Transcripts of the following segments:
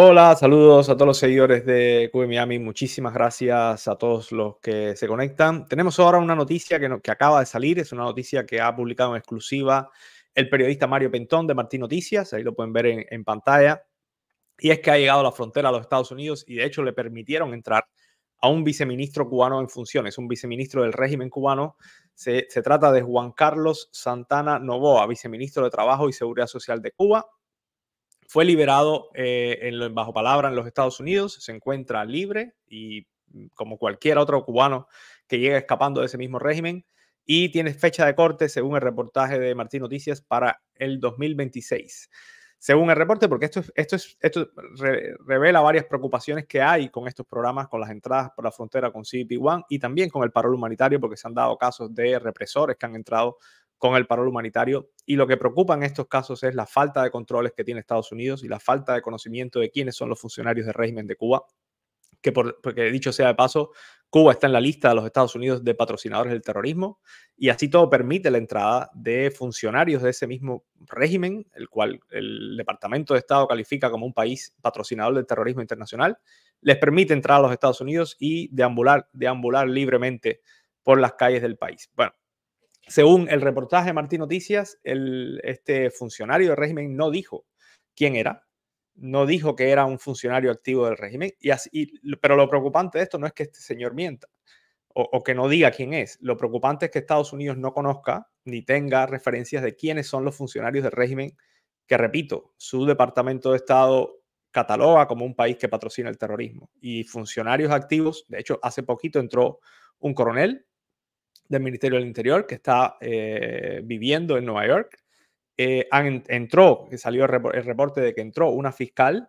Hola, saludos a todos los seguidores de Cuba Miami. Muchísimas gracias a todos los que se conectan. Tenemos ahora una noticia que, acaba de salir. Es una noticia que ha publicado en exclusiva el periodista Mario Pentón de Martín Noticias. Ahí lo pueden ver en, pantalla. Y es que ha llegado a la frontera a los Estados Unidos y de hecho le permitieron entrar a un viceministro cubano en funciones, un viceministro del régimen cubano. Se, se trata de Juan Carlos Santana Novoa, viceministro de Trabajo y Seguridad Social de Cuba fue liberado eh, en, bajo palabra en los Estados Unidos, se encuentra libre y mm, como cualquier otro cubano que llega escapando de ese mismo régimen y tiene fecha de corte, según el reportaje de Martín Noticias, para el 2026 según el reporte, porque esto, esto, esto revela varias preocupaciones que hay con estos programas, con las entradas por la frontera con CBP-1 y también con el paro humanitario, porque se han dado casos de represores que han entrado con el parol humanitario. Y lo que preocupa en estos casos es la falta de controles que tiene Estados Unidos y la falta de conocimiento de quiénes son los funcionarios del régimen de Cuba, que por, porque dicho sea de paso, Cuba está en la lista de los Estados Unidos de patrocinadores del terrorismo y así todo permite la entrada de funcionarios de ese mismo régimen, el cual el Departamento de Estado califica como un país patrocinador del terrorismo internacional, les permite entrar a los Estados Unidos y deambular, deambular libremente por las calles del país. Bueno, según el reportaje de Martín Noticias, este funcionario del régimen no dijo quién era, no dijo que era un funcionario activo del régimen, y así, pero lo preocupante de esto no es que este señor mienta o, o, que no diga quién es, lo preocupante es que Estados Unidos no conozca ni tenga referencias de quiénes son los funcionarios del régimen que, repito, su Departamento de Estado cataloga como un país que patrocina el terrorismo. Y funcionarios activos, de hecho, hace poquito entró un coronel del Ministerio del Interior que está eh, viviendo en Nueva York. Eh, entró, salió el reporte de que entró una fiscal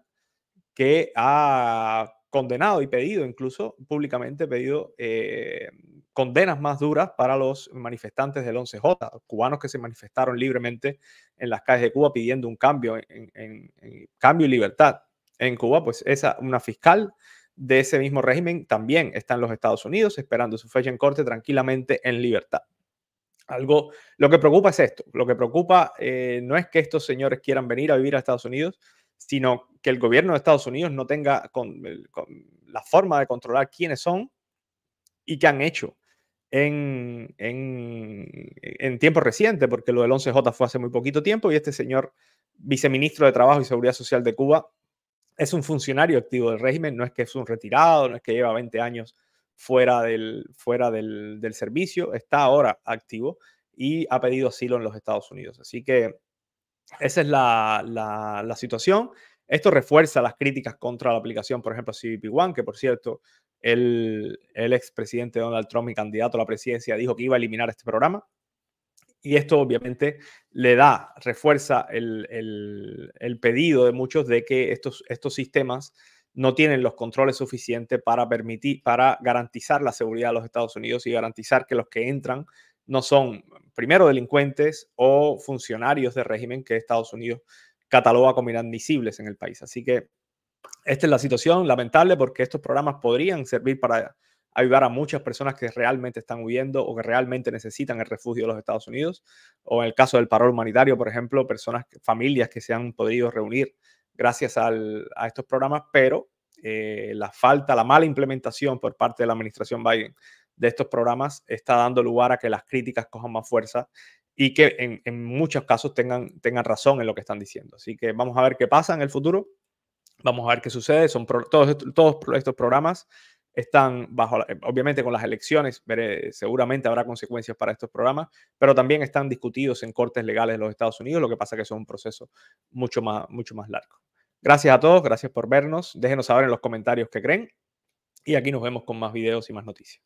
que ha condenado y pedido, incluso públicamente pedido, eh, condenas más duras para los manifestantes del 11J, cubanos que se manifestaron libremente en las calles de Cuba pidiendo un cambio, cambio y libertad en Cuba. Pues esa, una fiscal de ese mismo régimen también están los Estados Unidos esperando su fecha en corte tranquilamente en libertad. Algo, lo que preocupa es esto, lo que preocupa eh, no es que estos señores quieran venir a vivir a Estados Unidos, sino que el gobierno de Estados Unidos no tenga la forma de controlar quiénes son y qué han hecho en, en tiempo reciente, porque lo del 11J fue hace muy poquito tiempo y este señor viceministro de Trabajo y Seguridad Social de Cuba es un funcionario activo del régimen, no es que es un retirado, no es que lleva 20 años fuera del, fuera del, servicio, está ahora activo y ha pedido asilo en los Estados Unidos. Así que esa es la, situación. Esto refuerza las críticas contra la aplicación, por ejemplo, CBP One, que por cierto, el, el expresidente Donald Trump, mi candidato a la presidencia, dijo que iba a eliminar este programa. Y esto obviamente le da, refuerza el, pedido de muchos de que estos, estos sistemas no tienen los controles suficientes para permitir, para garantizar la seguridad de los Estados Unidos y garantizar que los que entran no son primero delincuentes o funcionarios de régimen que Estados Unidos cataloga como inadmisibles en el país. Así que esta es la situación lamentable porque estos programas podrían servir para ayudar a muchas personas que realmente están huyendo o que realmente necesitan el refugio de los Estados Unidos. O en el caso del paro humanitario, por ejemplo, personas, familias que se han podido reunir gracias a estos programas, pero eh, la falta, la mala implementación por parte de la administración Biden de estos programas está dando lugar a que las críticas cojan más fuerza y que en, muchos casos tengan, tengan razón en lo que están diciendo. Así que vamos a ver qué pasa en el futuro, vamos a ver qué sucede. Son todos, todos estos programas están bajo, obviamente con las elecciones, seguramente habrá consecuencias para estos programas, pero también están discutidos en cortes legales de los Estados Unidos, lo que pasa que es un proceso mucho más, mucho más largo. Gracias a todos, gracias por vernos, déjenos saber en los comentarios qué creen y aquí nos vemos con más videos y más noticias.